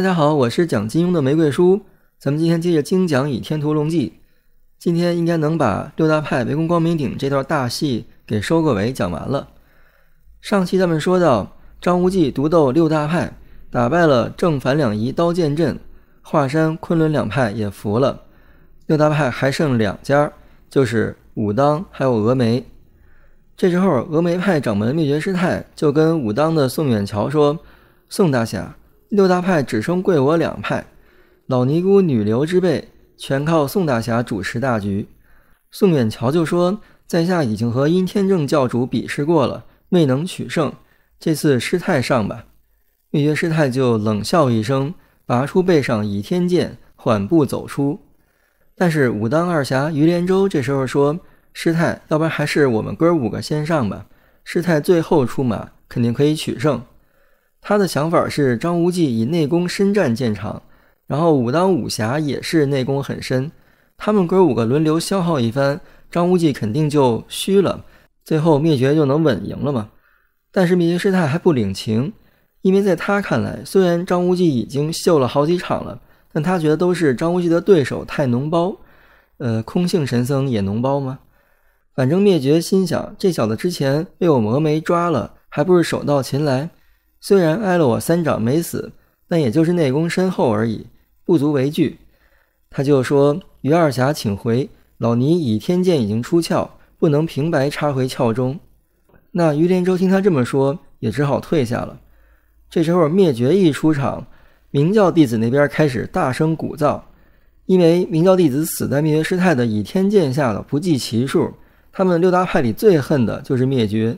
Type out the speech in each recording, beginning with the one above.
大家好，我是讲金庸的玫瑰叔。咱们今天接着精讲《倚天屠龙记》，今天应该能把六大派围攻光明顶这段大戏给收个尾，讲完了。上期咱们说到，张无忌独斗六大派，打败了正反两仪刀剑阵，华山、昆仑两派也服了。六大派还剩两家，就是武当还有峨眉。这时候，峨眉派掌门灭绝师太就跟武当的宋远桥说：“宋大侠。”六大派只剩贵我两派，老尼姑女流之辈，全靠宋大侠主持大局。宋远桥就说：“在下已经和殷天正教主比试过了，未能取胜，这次师太上吧。”灭绝师太就冷笑一声，拔出背上倚天剑，缓步走出。但是武当二侠于连州这时候说：“师太，要不然还是我们哥五个先上吧，师太最后出马，肯定可以取胜。”他的想法是张无忌以内功深战见长，然后武当武侠也是内功很深，他们哥五个轮流消耗一番，张无忌肯定就虚了，最后灭绝就能稳赢了嘛。但是灭绝师太还不领情，因为在他看来，虽然张无忌已经秀了好几场了，但他觉得都是张无忌的对手太脓包，呃，空性神僧也脓包吗？反正灭绝心想，这小子之前被我峨眉抓了，还不是手到擒来。虽然挨了我三掌没死，但也就是内功深厚而已，不足为惧。他就说：“于二侠，请回。老尼倚天剑已经出鞘，不能平白插回鞘中。”那于连州听他这么说，也只好退下了。这时候灭绝一出场，明教弟子那边开始大声鼓噪，因为明教弟子死在灭绝师太的倚天剑下的不计其数，他们六大派里最恨的就是灭绝。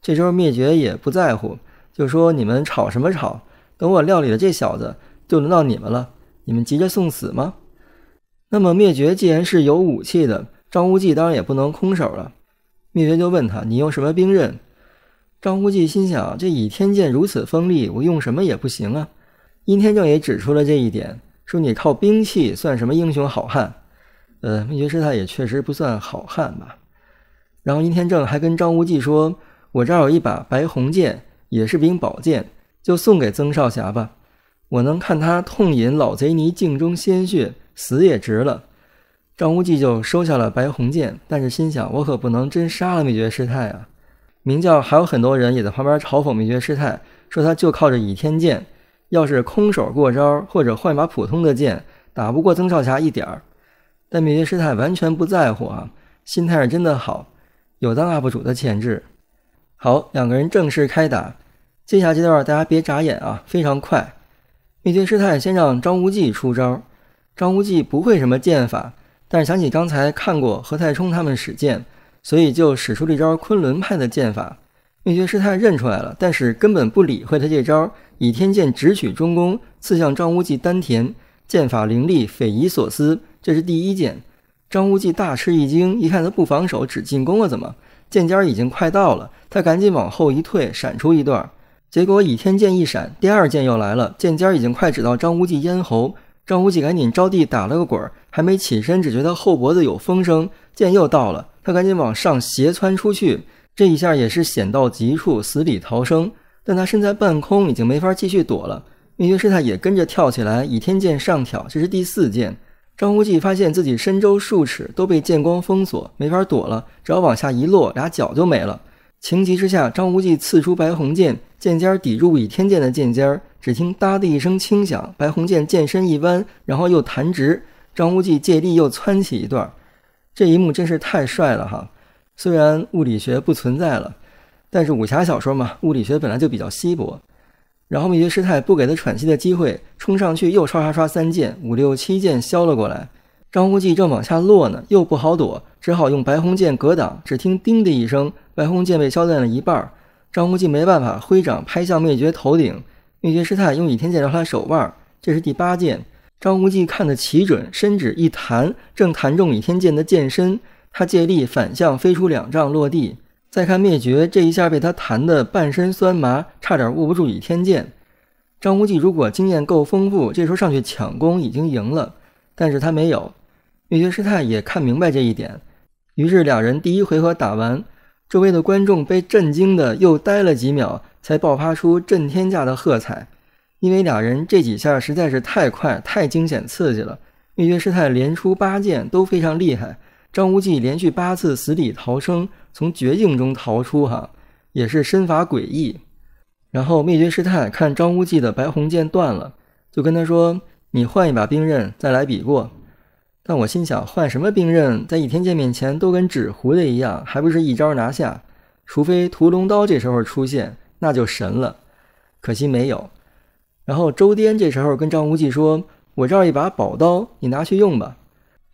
这时候灭绝也不在乎。就说你们吵什么吵？等我料理了这小子，就轮到你们了。你们急着送死吗？那么灭绝既然是有武器的，张无忌当然也不能空手了。灭绝就问他：“你用什么兵刃？”张无忌心想：“这倚天剑如此锋利，我用什么也不行啊。”殷天正也指出了这一点，说：“你靠兵器算什么英雄好汉？”呃，灭绝师太也确实不算好汉吧。然后殷天正还跟张无忌说：“我这儿有一把白虹剑。”也是柄宝剑，就送给曾少侠吧。我能看他痛饮老贼泥镜中鲜血，死也值了。张无忌就收下了白虹剑，但是心想：我可不能真杀了灭绝师太啊！明教还有很多人也在旁边嘲讽灭绝师太，说他就靠着倚天剑，要是空手过招或者换把普通的剑，打不过曾少侠一点儿。但灭绝师太完全不在乎啊，心态是真的好，有当 UP 主的潜质。好，两个人正式开打。接下来这段大家别眨眼啊，非常快。灭绝师太先让张无忌出招，张无忌不会什么剑法，但是想起刚才看过何太冲他们使剑，所以就使出了一招昆仑派的剑法。灭绝师太认出来了，但是根本不理会他这招，倚天剑直取中宫，刺向张无忌丹田，剑法凌厉，匪夷所思。这是第一剑，张无忌大吃一惊，一看他不防守，只进攻了，怎么？剑尖儿已经快到了，他赶紧往后一退，闪出一段，结果倚天剑一闪，第二剑又来了，剑尖儿已经快指到张无忌咽喉，张无忌赶紧着地打了个滚儿，还没起身，只觉得后脖子有风声，剑又到了，他赶紧往上斜窜出去，这一下也是险到极处，死里逃生，但他身在半空，已经没法继续躲了，灭绝师太也跟着跳起来，倚天剑上挑，这是第四剑。张无忌发现自己身周数尺都被剑光封锁，没法躲了，只要往下一落，俩脚就没了。情急之下，张无忌刺出白虹剑，剑尖抵住倚天剑的剑尖儿，只听“哒”的一声轻响，白虹剑剑身一弯，然后又弹直。张无忌借力又蹿起一段儿。这一幕真是太帅了哈！虽然物理学不存在了，但是武侠小说嘛，物理学本来就比较稀薄。然后灭绝师太不给他喘息的机会，冲上去又刷刷刷三剑、五六七剑削了过来。张无忌正往下落呢，又不好躲，只好用白虹剑格挡。只听叮的一声，白虹剑被削断了一半。张无忌没办法，挥掌拍向灭绝头顶。灭绝师太用倚天剑绕他手腕，这是第八剑。张无忌看得奇准，伸指一弹，正弹中倚天剑的剑身。他借力反向飞出两丈，落地。再看灭绝，这一下被他弹得半身酸麻，差点握不住倚天剑。张无忌如果经验够丰富，这时候上去抢攻已经赢了，但是他没有。灭绝师太也看明白这一点，于是两人第一回合打完，周围的观众被震惊的又呆了几秒，才爆发出震天价的喝彩。因为俩人这几下实在是太快、太惊险、刺激了，灭绝师太连出八剑都非常厉害。张无忌连续八次死里逃生，从绝境中逃出，哈，也是身法诡异。然后灭绝师太看张无忌的白虹剑断了，就跟他说：“你换一把兵刃再来比过。”但我心想，换什么兵刃，在倚天剑面前都跟纸糊的一样，还不是一招拿下？除非屠龙刀这时候出现，那就神了。可惜没有。然后周颠这时候跟张无忌说：“我这儿一把宝刀，你拿去用吧。”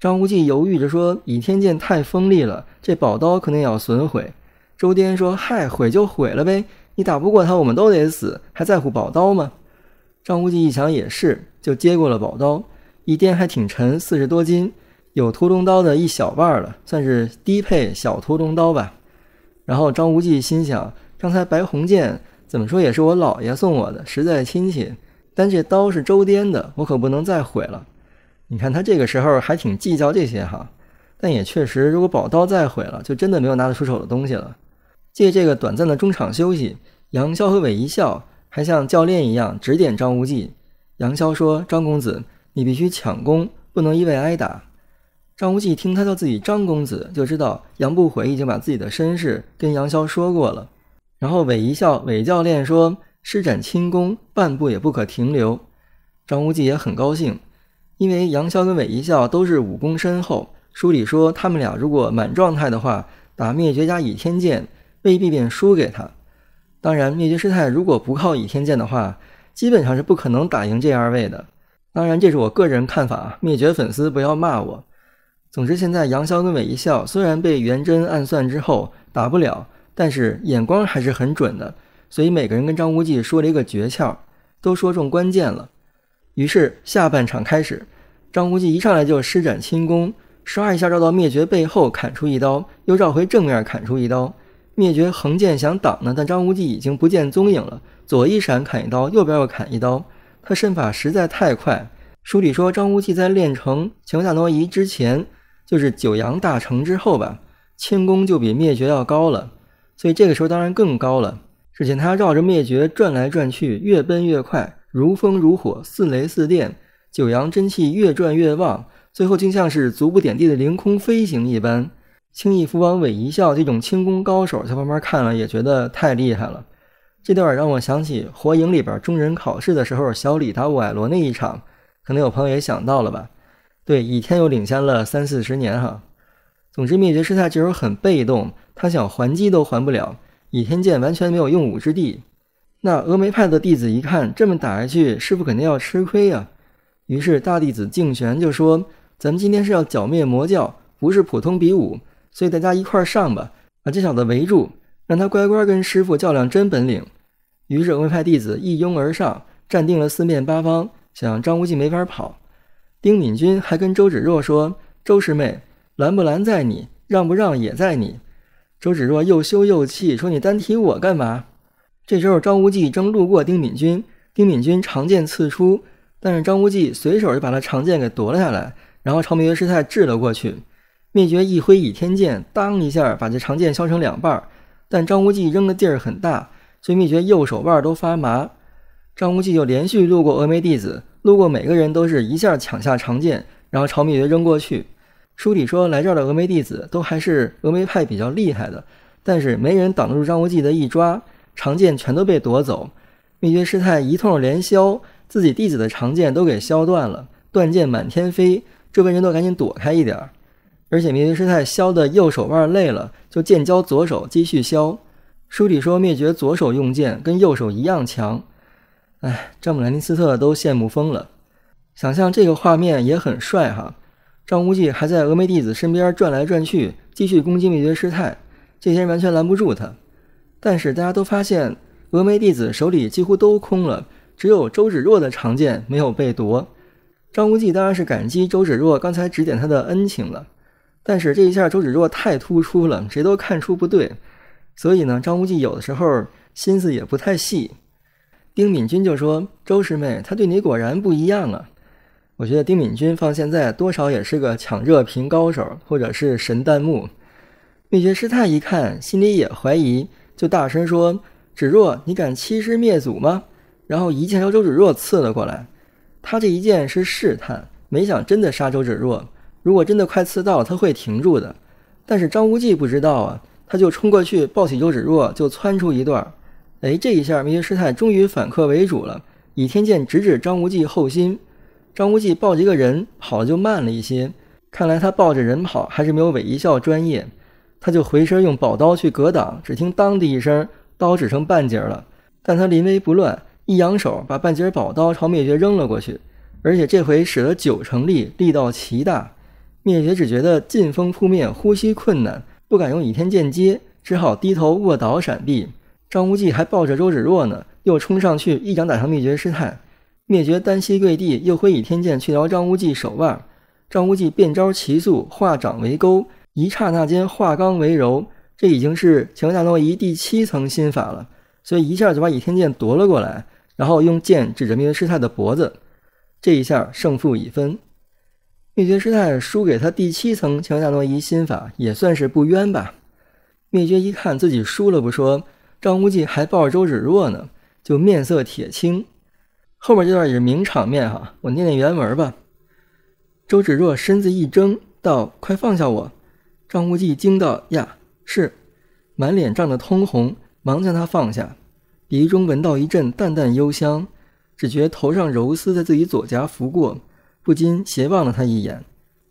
张无忌犹豫着说：“倚天剑太锋利了，这宝刀肯定要损毁。”周颠说：“嗨，毁就毁了呗，你打不过他，我们都得死，还在乎宝刀吗？”张无忌一想也是，就接过了宝刀。一掂还挺沉，四十多斤，有屠龙刀的一小半了，算是低配小屠龙刀吧。然后张无忌心想：刚才白虹剑怎么说也是我姥爷送我的，实在亲戚，但这刀是周颠的，我可不能再毁了。你看他这个时候还挺计较这些哈，但也确实，如果宝刀再毁了，就真的没有拿得出手的东西了。借这个短暂的中场休息，杨潇和韦一笑还像教练一样指点张无忌。杨潇说：“张公子，你必须抢攻，不能一味挨打。”张无忌听他叫自己张公子，就知道杨不悔已经把自己的身世跟杨潇说过了。然后韦一笑，韦教练说：“施展轻功，半步也不可停留。”张无忌也很高兴。因为杨逍跟韦一笑都是武功深厚，书里说他们俩如果满状态的话，打灭绝家倚天剑未必便输给他。当然，灭绝师太如果不靠倚天剑的话，基本上是不可能打赢这二位的。当然，这是我个人看法，灭绝粉丝不要骂我。总之，现在杨逍跟韦一笑虽然被元贞暗算之后打不了，但是眼光还是很准的，所以每个人跟张无忌说了一个诀窍，都说中关键了。于是下半场开始，张无忌一上来就施展轻功，唰一下绕到灭绝背后砍出一刀，又绕回正面砍出一刀。灭绝横剑想挡呢，但张无忌已经不见踪影了。左一闪砍一刀，右边又砍一刀，他身法实在太快。书里说张无忌在练成乾坤大挪移之前，就是九阳大成之后吧，轻功就比灭绝要高了，所以这个时候当然更高了。只见他绕着灭绝转来转去，越奔越快。如风如火，似雷似电，九阳真气越转越旺，最后竟像是足不点地的凌空飞行一般。青翼福王韦一笑这种轻功高手，在旁边看了也觉得太厉害了。这段让我想起《火影》里边中忍考试的时候，小李打我爱罗那一场，可能有朋友也想到了吧？对，倚天又领先了三四十年哈。总之，灭绝师太这时候很被动，他想还击都还不了，倚天剑完全没有用武之地。那峨眉派的弟子一看，这么打下去，师傅肯定要吃亏啊！于是大弟子静玄就说：“咱们今天是要剿灭魔教，不是普通比武，所以大家一块上吧，把这小子围住，让他乖乖跟师傅较量真本领。”于是峨眉派弟子一拥而上，站定了四面八方，想张无忌没法跑。丁敏君还跟周芷若说：“周师妹，拦不拦在你，让不让也在你。”周芷若又羞又气，说：“你单提我干嘛？”这时候，张无忌正路过丁敏君，丁敏君长剑刺出，但是张无忌随手就把他长剑给夺了下来，然后朝灭绝师太掷了过去。灭绝一挥倚天剑，当一下把这长剑削成两半。但张无忌扔的劲儿很大，所以灭绝右手腕都发麻。张无忌就连续路过峨眉弟子，路过每个人都是一下抢下长剑，然后朝灭绝扔过去。书里说，来这儿的峨眉弟子都还是峨眉派比较厉害的，但是没人挡得住张无忌的一抓。长剑全都被夺走，灭绝师太一通连削，自己弟子的长剑都给削断了，断剑满天飞，周围人都赶紧躲开一点儿。而且灭绝师太削的右手腕累了，就剑交左手继续削。书里说灭绝左手用剑跟右手一样强。哎，詹姆兰尼斯特都羡慕疯了，想象这个画面也很帅哈。张无忌还在峨眉弟子身边转来转去，继续攻击灭绝师太，这些人完全拦不住他。但是大家都发现，峨眉弟子手里几乎都空了，只有周芷若的长剑没有被夺。张无忌当然是感激周芷若刚才指点他的恩情了，但是这一下周芷若太突出了，谁都看出不对。所以呢，张无忌有的时候心思也不太细。丁敏君就说：“周师妹，他对你果然不一样啊。”我觉得丁敏君放现在多少也是个抢热评高手，或者是神弹幕。灭绝师太一看，心里也怀疑。就大声说：“芷若，你敢欺师灭祖吗？”然后一剑朝周芷若刺了过来。他这一剑是试探，没想真的杀周芷若。如果真的快刺到了，他会停住的。但是张无忌不知道啊，他就冲过去抱起周芷若，就窜出一段。哎，这一下，灭绝师太终于反客为主了，倚天剑直指张无忌后心。张无忌抱着一个人跑就慢了一些，看来他抱着人跑还是没有韦一笑专业。他就回身用宝刀去格挡，只听当的一声，刀只剩半截了。但他临危不乱，一扬手把半截宝刀朝灭绝扔了过去，而且这回使得九成力，力道奇大。灭绝只觉得劲风扑面，呼吸困难，不敢用倚天剑接，只好低头卧倒闪避。张无忌还抱着周芷若呢，又冲上去一掌打向灭绝师太。灭绝单膝跪地，又挥倚天剑去撩张无忌手腕。张无忌变招奇速，化掌为钩。一刹那间化刚为柔，这已经是乔纳诺伊第七层心法了，所以一下就把倚天剑夺了过来，然后用剑指着灭绝师太的脖子。这一下胜负已分，灭绝师太输给他第七层乔纳诺伊心法也算是不冤吧。灭绝一看自己输了不说，张无忌还抱着周芷若呢，就面色铁青。后面这段也是名场面哈，我念念原文吧。周芷若身子一怔，道：“快放下我！”张无忌惊道：“呀，是！”满脸涨得通红，忙将他放下，鼻中闻到一阵淡淡幽香，只觉头上柔丝在自己左颊拂过，不禁斜望了他一眼。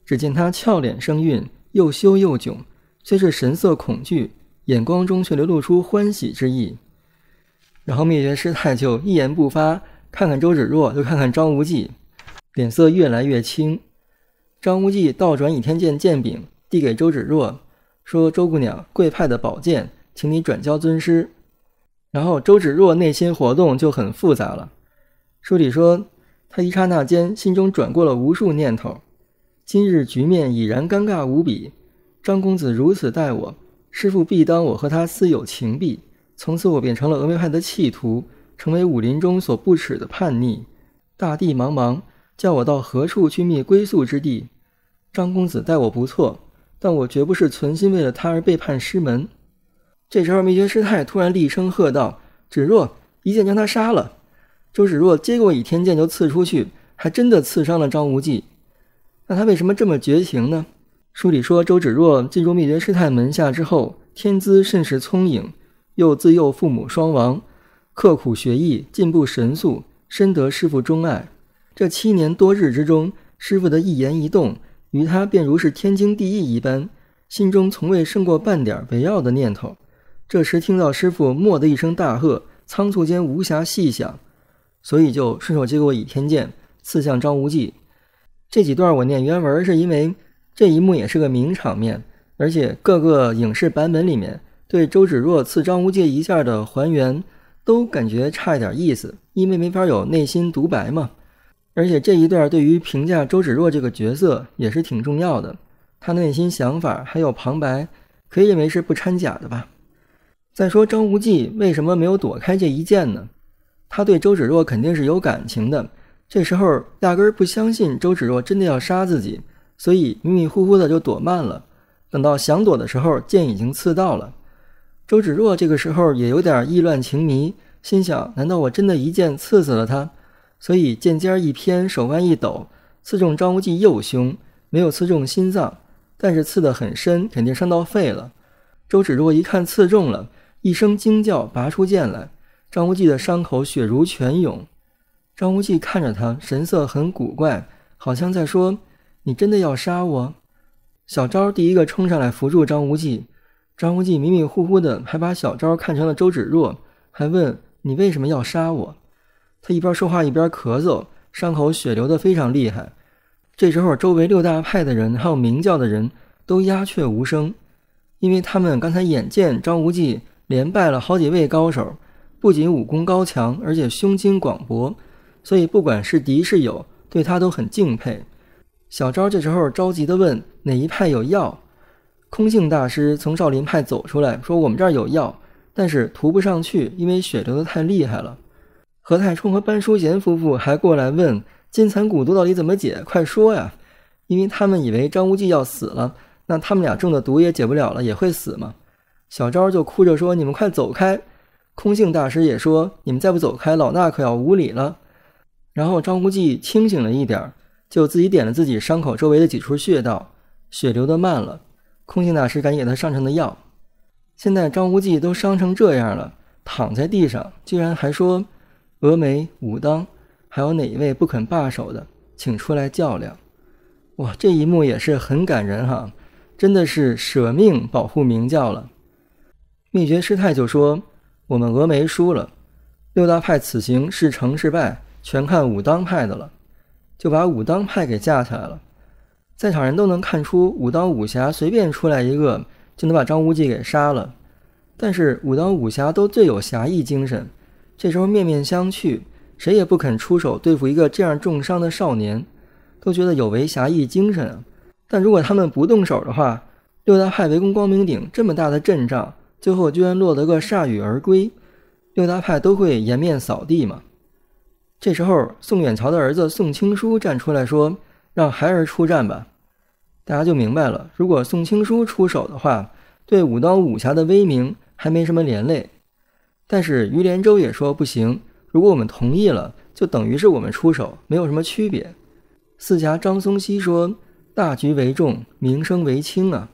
只见他俏脸生韵，又羞又窘，虽是神色恐惧，眼光中却流露出欢喜之意。然后灭绝师太就一言不发，看看周芷若，又看看张无忌，脸色越来越青。张无忌倒转倚天剑剑柄。递给周芷若，说：“周姑娘，贵派的宝剑，请你转交尊师。”然后周芷若内心活动就很复杂了。书里说，她一刹那间心中转过了无数念头。今日局面已然尴尬无比，张公子如此待我，师父必当我和他私有情弊。从此我便成了峨眉派的弃徒，成为武林中所不耻的叛逆。大地茫茫，叫我到何处去觅归宿之地？张公子待我不错。但我绝不是存心为了他而背叛师门。这时候，秘诀师太突然厉声喝道：“芷若，一剑将他杀了！”周芷若接过倚天剑就刺出去，还真的刺伤了张无忌。那他为什么这么绝情呢？书里说，周芷若进入秘诀师太门下之后，天资甚是聪颖，又自幼父母双亡，刻苦学艺，进步神速，深得师傅钟爱。这七年多日之中，师傅的一言一动。于他便如是天经地义一般，心中从未生过半点为傲的念头。这时听到师傅蓦地一声大喝，仓促间无暇细想，所以就顺手接过倚天剑，刺向张无忌。这几段我念原文，是因为这一幕也是个名场面，而且各个影视版本里面对周芷若刺张无忌一下的还原都感觉差一点意思，因为没法有内心独白嘛。而且这一段对于评价周芷若这个角色也是挺重要的，她内心想法还有旁白，可以认为是不掺假的吧。再说张无忌为什么没有躲开这一剑呢？他对周芷若肯定是有感情的，这时候压根儿不相信周芷若真的要杀自己，所以迷迷糊糊的就躲慢了。等到想躲的时候，剑已经刺到了。周芷若这个时候也有点意乱情迷，心想：难道我真的一剑刺死了他？所以剑尖一偏，手腕一抖，刺中张无忌右胸，没有刺中心脏，但是刺得很深，肯定伤到肺了。周芷若一看刺中了，一声惊叫，拔出剑来。张无忌的伤口血如泉涌。张无忌看着他，神色很古怪，好像在说：“你真的要杀我？”小昭第一个冲上来扶住张无忌，张无忌迷迷糊糊的，还把小昭看成了周芷若，还问：“你为什么要杀我？”他一边说话一边咳嗽，伤口血流的非常厉害。这时候，周围六大派的人还有明教的人都鸦雀无声，因为他们刚才眼见张无忌连败了好几位高手，不仅武功高强，而且胸襟广博，所以不管是敌是友，对他都很敬佩。小昭这时候着急地问：“哪一派有药？”空性大师从少林派走出来说：“我们这儿有药，但是涂不上去，因为血流的太厉害了。”何太冲和班淑贤夫妇还过来问：“金蚕蛊毒到底怎么解？快说呀！”因为他们以为张无忌要死了，那他们俩中的毒也解不了了，也会死吗？小昭就哭着说：“你们快走开！”空性大师也说：“你们再不走开，老衲可要无礼了。”然后张无忌清醒了一点儿，就自己点了自己伤口周围的几处穴道，血流得慢了。空性大师赶紧给他上上的药。现在张无忌都伤成这样了，躺在地上，居然还说。峨眉、武当，还有哪一位不肯罢手的，请出来较量！哇，这一幕也是很感人哈，真的是舍命保护明教了。灭绝师太就说：“我们峨眉输了，六大派此行是成是败，全看武当派的了。”就把武当派给架起来了。在场人都能看出，武当武侠随便出来一个就能把张无忌给杀了，但是武当武侠都最有侠义精神。这时候面面相觑，谁也不肯出手对付一个这样重伤的少年，都觉得有违侠义精神。但如果他们不动手的话，六大派围攻光明顶这么大的阵仗，最后居然落得个铩羽而归，六大派都会颜面扫地嘛。这时候，宋远桥的儿子宋青书站出来说：“让孩儿出战吧。”大家就明白了，如果宋青书出手的话，对武当武侠的威名还没什么连累。但是于连州也说不行，如果我们同意了，就等于是我们出手，没有什么区别。四侠张松溪说：“大局为重，名声为轻啊。”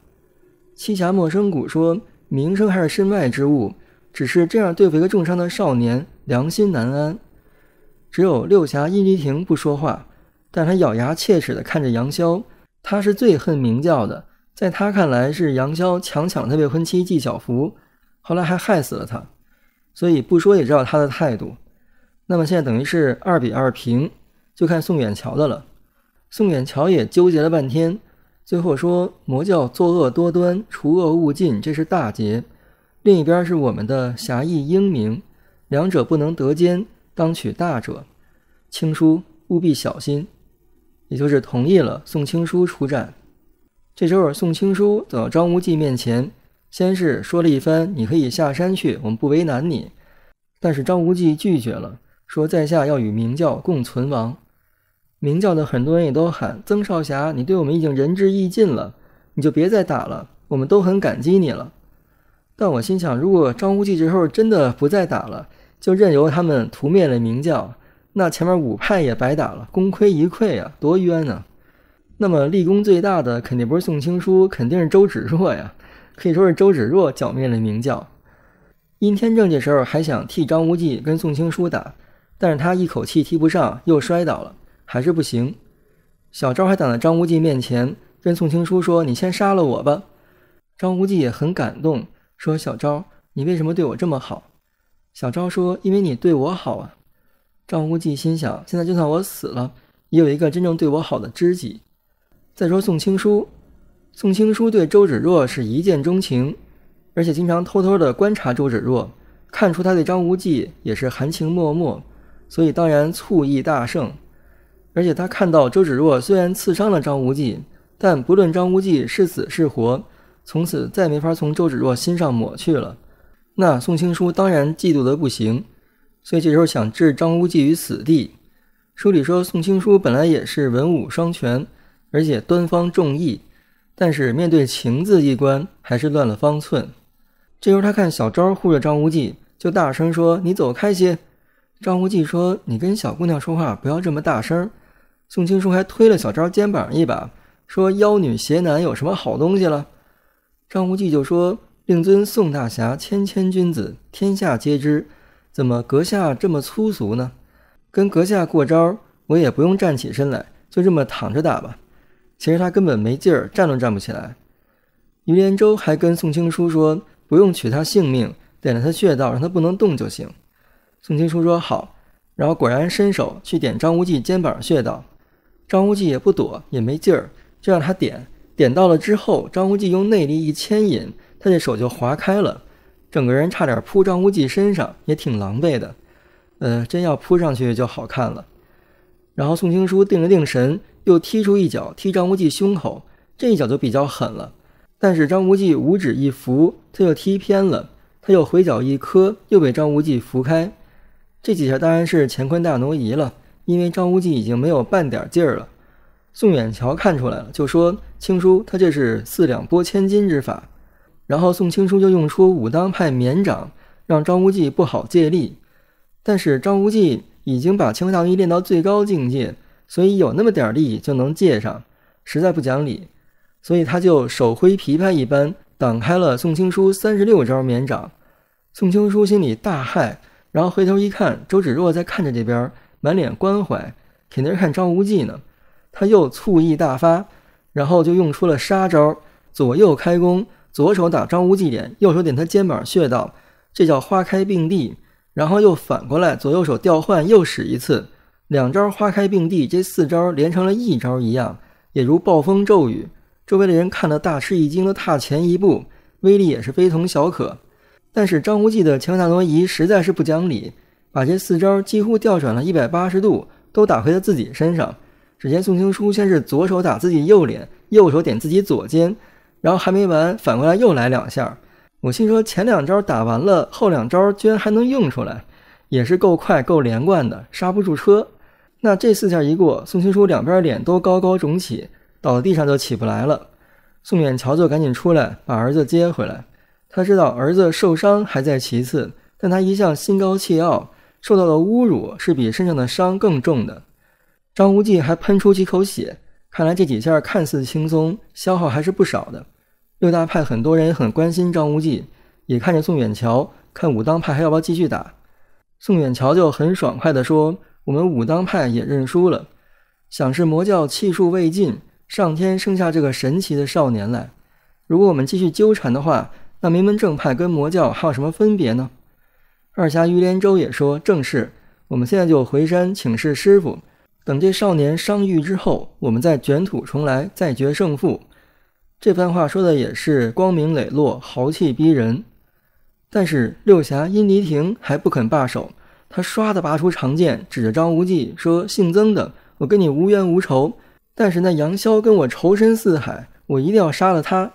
七侠莫生谷说：“名声还是身外之物，只是这样对付一个重伤的少年，良心难安。”只有六侠殷梨亭不说话，但他咬牙切齿地看着杨逍，他是最恨明教的，在他看来是杨逍强抢他未婚妻纪晓芙，后来还害死了他。所以不说也知道他的态度。那么现在等于是二比二平，就看宋远桥的了。宋远桥也纠结了半天，最后说：“魔教作恶多端，除恶务尽，这是大节。另一边是我们的侠义英明，两者不能得兼，当取大者。”青书务必小心，也就是同意了宋青书出战。这时候，宋青书走到张无忌面前。先是说了一番，你可以下山去，我们不为难你。但是张无忌拒绝了，说在下要与明教共存亡。明教的很多人也都喊曾少侠，你对我们已经仁至义尽了，你就别再打了，我们都很感激你了。但我心想，如果张无忌之后真的不再打了，就任由他们屠灭了明教，那前面五派也白打了，功亏一篑啊，多冤呐！那么立功最大的肯定不是宋青书，肯定是周芷若呀。可以说是周芷若剿灭了明教。殷天正这时候还想替张无忌跟宋青书打，但是他一口气踢不上，又摔倒了，还是不行。小昭还挡在张无忌面前，跟宋青书说：“你先杀了我吧。”张无忌也很感动，说：“小昭，你为什么对我这么好？”小昭说：“因为你对我好啊。”张无忌心想：现在就算我死了，也有一个真正对我好的知己。再说宋青书。宋青书对周芷若是一见钟情，而且经常偷偷地观察周芷若，看出他对张无忌也是含情脉脉，所以当然醋意大盛。而且他看到周芷若虽然刺伤了张无忌，但不论张无忌是死是活，从此再没法从周芷若心上抹去了。那宋青书当然嫉妒得不行，所以这时候想置张无忌于死地。书里说，宋青书本来也是文武双全，而且端方重义。但是面对情字一关，还是乱了方寸。这时候他看小昭护着张无忌，就大声说：“你走开些。”张无忌说：“你跟小姑娘说话不要这么大声。”宋青书还推了小昭肩膀一把，说：“妖女邪男有什么好东西了？”张无忌就说：“令尊宋大侠谦谦君子，天下皆知，怎么阁下这么粗俗呢？跟阁下过招，我也不用站起身来，就这么躺着打吧。”其实他根本没劲儿，站都站不起来。于连州还跟宋青书说：“不用取他性命，点了他穴道，让他不能动就行。”宋青书说：“好。”然后果然伸手去点张无忌肩膀穴道。张无忌也不躲，也没劲儿，就让他点。点到了之后，张无忌用内力一牵引，他这手就划开了，整个人差点扑张无忌身上，也挺狼狈的。呃，真要扑上去就好看了。然后宋青书定了定神。又踢出一脚，踢张无忌胸口，这一脚就比较狠了。但是张无忌五指一扶，他就踢偏了。他又回脚一磕，又被张无忌扶开。这几下当然是乾坤大挪移了，因为张无忌已经没有半点劲儿了。宋远桥看出来了，就说：“青书，他这是四两拨千斤之法。”然后宋青书就用出武当派绵掌，让张无忌不好借力。但是张无忌已经把乾坤大挪移练到最高境界。所以有那么点力就能借上，实在不讲理，所以他就手挥琵琶一般挡开了宋青书三十六招绵掌。宋青书心里大骇，然后回头一看，周芷若在看着这边，满脸关怀，肯定是看张无忌呢。他又醋意大发，然后就用出了杀招，左右开弓，左手打张无忌脸，右手点他肩膀穴道，这叫花开并蒂。然后又反过来，左右手调换，又使一次。两招花开并蒂，这四招连成了一招一样，也如暴风骤雨。周围的人看得大吃一惊，的踏前一步，威力也是非同小可。但是张无忌的强大挪移实在是不讲理，把这四招几乎调转了一百八十度，都打回了自己身上。只见宋青书先是左手打自己右脸，右手点自己左肩，然后还没完，反过来又来两下。我心说前两招打完了，后两招居然还能用出来，也是够快够连贯的，刹不住车。那这四下一过，宋青书两边脸都高高肿起，倒在地上就起不来了。宋远桥就赶紧出来把儿子接回来。他知道儿子受伤还在其次，但他一向心高气傲，受到的侮辱是比身上的伤更重的。张无忌还喷出几口血，看来这几下看似轻松，消耗还是不少的。六大派很多人很关心张无忌，也看着宋远桥，看武当派还要不要继续打。宋远桥就很爽快地说。我们武当派也认输了，想是魔教气数未尽，上天生下这个神奇的少年来。如果我们继续纠缠的话，那名门正派跟魔教还有什么分别呢？二侠于连州也说：“正是，我们现在就回山请示师傅，等这少年伤愈之后，我们再卷土重来，再决胜负。”这番话说的也是光明磊落、豪气逼人。但是六侠殷离亭还不肯罢手。他唰地拔出长剑，指着张无忌说：“姓曾的，我跟你无冤无仇，但是那杨逍跟我仇深似海，我一定要杀了他。”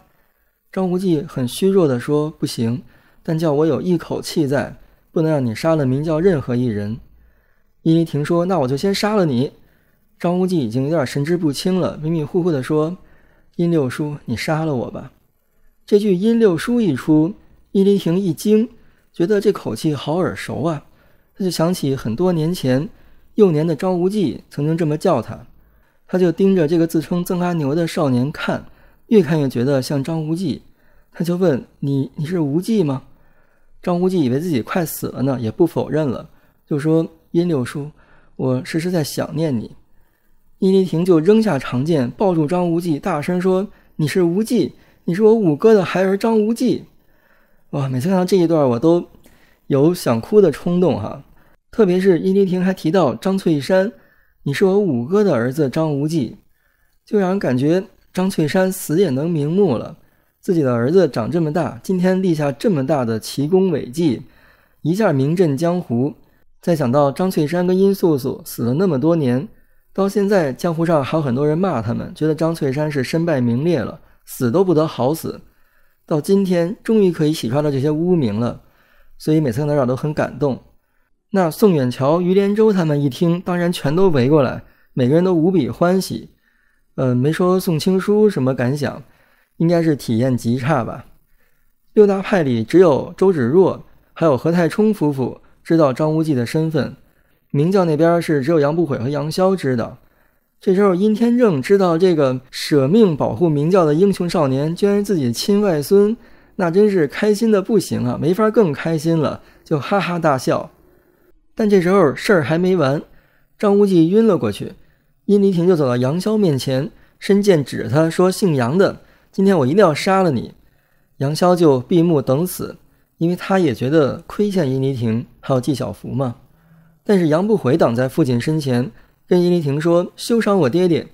张无忌很虚弱地说：“不行，但叫我有一口气在，不能让你杀了明教任何一人。”伊犁亭说：“那我就先杀了你。”张无忌已经有点神志不清了，迷迷糊糊地说：“殷六叔，你杀了我吧。”这句“殷六叔”一出，伊犁亭一惊，觉得这口气好耳熟啊。他就想起很多年前，幼年的张无忌曾经这么叫他，他就盯着这个自称曾阿牛的少年看，越看越觉得像张无忌，他就问：“你你是无忌吗？”张无忌以为自己快死了呢，也不否认了，就说：“殷六叔，我时时在想念你。”殷丽亭就扔下长剑，抱住张无忌，大声说：“你是无忌，你是我五哥的孩儿张无忌。”哇，每次看到这一段，我都。有想哭的冲动哈，特别是殷犁婷还提到张翠山，你是我五哥的儿子张无忌，就让人感觉张翠山死也能瞑目了。自己的儿子长这么大，今天立下这么大的奇功伟绩，一下名震江湖。再想到张翠山跟殷素素死了那么多年，到现在江湖上还有很多人骂他们，觉得张翠山是身败名裂了，死都不得好死。到今天终于可以洗刷了这些污名了。所以每次看到这儿都很感动。那宋远桥、于连州他们一听，当然全都围过来，每个人都无比欢喜。呃，没说宋青书什么感想，应该是体验极差吧。六大派里只有周芷若，还有何太冲夫妇知道张无忌的身份。明教那边是只有杨不悔和杨逍知道。这时候殷天正知道这个舍命保护明教的英雄少年，居然自己亲外孙。那真是开心的不行啊，没法更开心了，就哈哈大笑。但这时候事儿还没完，张无忌晕了过去，殷离亭就走到杨逍面前，伸剑指他说：“姓杨的，今天我一定要杀了你。”杨逍就闭目等死，因为他也觉得亏欠殷离亭，还有纪晓芙嘛。但是杨不悔挡在父亲身前，跟殷离亭说：“休伤我爹爹。”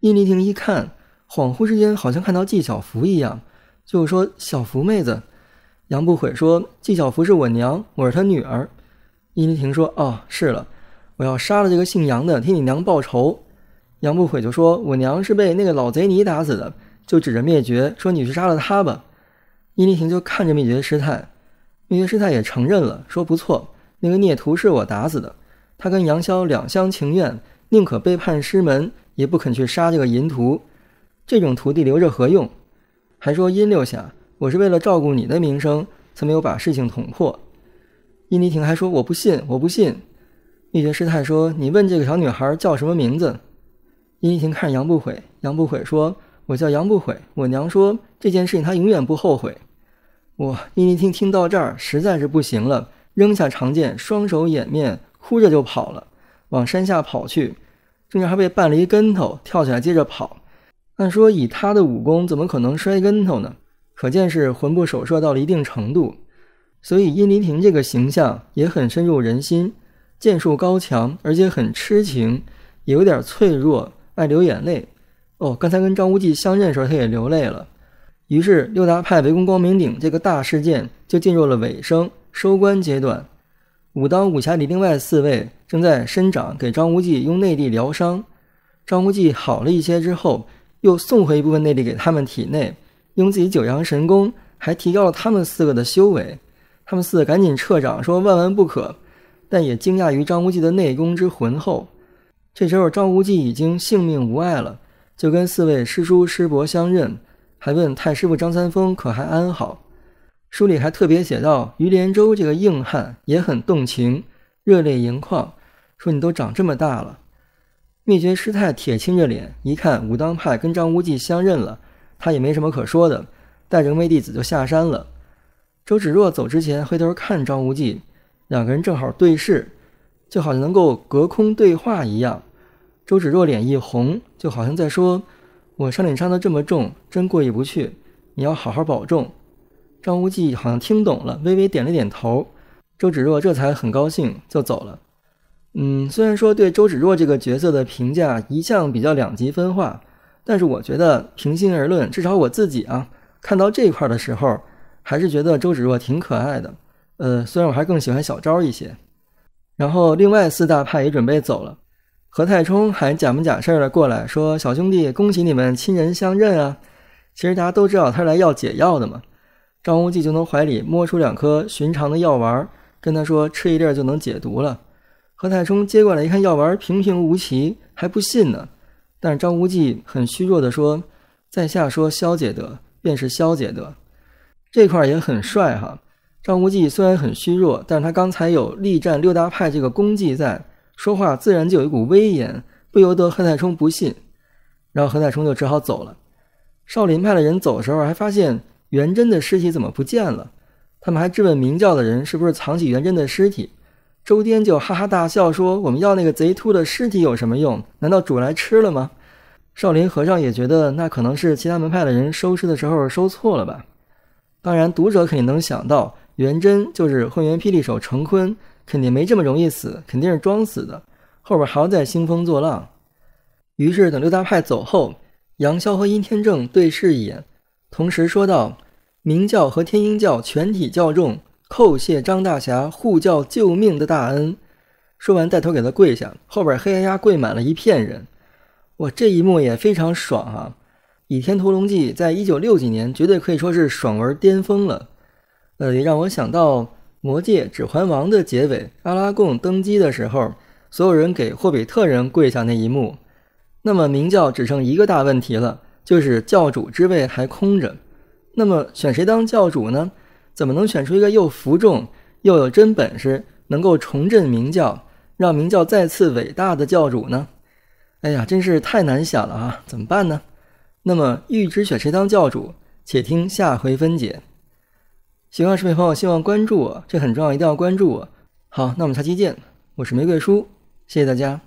殷离亭一看，恍惚之间好像看到纪晓芙一样。就说小福妹子，杨不悔说：“纪晓芙是我娘，我是她女儿。”伊丽婷说：“哦，是了，我要杀了这个姓杨的，替你娘报仇。”杨不悔就说：“我娘是被那个老贼你打死的，就指着灭绝说你去杀了他吧。”伊丽婷就看着灭绝师太，灭绝师太也承认了，说：“不错，那个孽徒是我打死的，他跟杨逍两厢情愿，宁可背叛师门，也不肯去杀这个淫徒，这种徒弟留着何用？”还说殷六侠，我是为了照顾你的名声，才没有把事情捅破。殷离亭还说我不信，我不信。灭绝师太说你问这个小女孩叫什么名字？殷离亭看杨不悔，杨不悔说：“我叫杨不悔，我娘说这件事情她永远不后悔。”我殷离亭听到这儿实在是不行了，扔下长剑，双手掩面，哭着就跑了，往山下跑去，中间还被绊了一跟头，跳起来接着跑。按说以他的武功，怎么可能摔跟头呢？可见是魂不守舍到了一定程度。所以殷梨亭这个形象也很深入人心，剑术高强，而且很痴情，也有点脆弱，爱流眼泪。哦，刚才跟张无忌相认的时候，他也流泪了。于是六大派围攻光明顶这个大事件就进入了尾声、收官阶段。武当、武侠里另外四位正在伸掌给张无忌用内力疗伤。张无忌好了一些之后。又送回一部分内力给他们体内，用自己九阳神功，还提高了他们四个的修为。他们四个赶紧撤掌，说万万不可，但也惊讶于张无忌的内功之浑厚。这时候张无忌已经性命无碍了，就跟四位师叔师伯相认，还问太师父张三丰可还安好。书里还特别写到，于连州这个硬汉也很动情，热泪盈眶，说你都长这么大了。灭绝师太铁青着脸，一看武当派跟张无忌相认了，他也没什么可说的，带着妹弟子就下山了。周芷若走之前回头看张无忌，两个人正好对视，就好像能够隔空对话一样。周芷若脸一红，就好像在说：“我伤脸伤得这么重，真过意不去，你要好好保重。”张无忌好像听懂了，微微点了点头。周芷若这才很高兴，就走了。嗯，虽然说对周芷若这个角色的评价一向比较两极分化，但是我觉得平心而论，至少我自己啊，看到这一块的时候，还是觉得周芷若挺可爱的。呃，虽然我还更喜欢小昭一些。然后，另外四大派也准备走了，何太冲还假模假式的过来说：“小兄弟，恭喜你们亲人相认啊！”其实大家都知道他是来要解药的嘛。张无忌就从怀里摸出两颗寻常的药丸，跟他说：“吃一粒就能解毒了。”何太冲接过来一看，药丸平平无奇，还不信呢。但是张无忌很虚弱地说：“在下说萧解德，便是萧解德。”这块也很帅哈。张无忌虽然很虚弱，但是他刚才有力战六大派这个功绩在，说话自然就有一股威严，不由得何太冲不信。然后何太冲就只好走了。少林派的人走的时候，还发现元贞的尸体怎么不见了？他们还质问明教的人，是不是藏起元贞的尸体？周颠就哈哈大笑说：“我们要那个贼秃的尸体有什么用？难道煮来吃了吗？”少林和尚也觉得那可能是其他门派的人收尸的时候收错了吧。当然，读者肯定能想到，元贞就是混元霹雳手程坤，肯定没这么容易死，肯定是装死的。后边还要再兴风作浪。于是，等六大派走后，杨逍和殷天正对视一眼，同时说道：“明教和天鹰教全体教众。”叩谢张大侠护教救命的大恩，说完带头给他跪下，后边黑压压跪满了一片人。哇，这一幕也非常爽啊！《倚天屠龙记》在一九六几年绝对可以说是爽文巅峰了。呃，也让我想到《魔戒》《指环王》的结尾，阿拉贡登基的时候，所有人给霍比特人跪下那一幕。那么，明教只剩一个大问题了，就是教主之位还空着。那么，选谁当教主呢？怎么能选出一个又服众又有真本事，能够重振明教，让明教再次伟大的教主呢？哎呀，真是太难想了啊！怎么办呢？那么欲知选谁当教主，且听下回分解。喜欢视频朋友，希望关注我，这很重要，一定要关注我。好，那我们下期见，我是玫瑰叔，谢谢大家。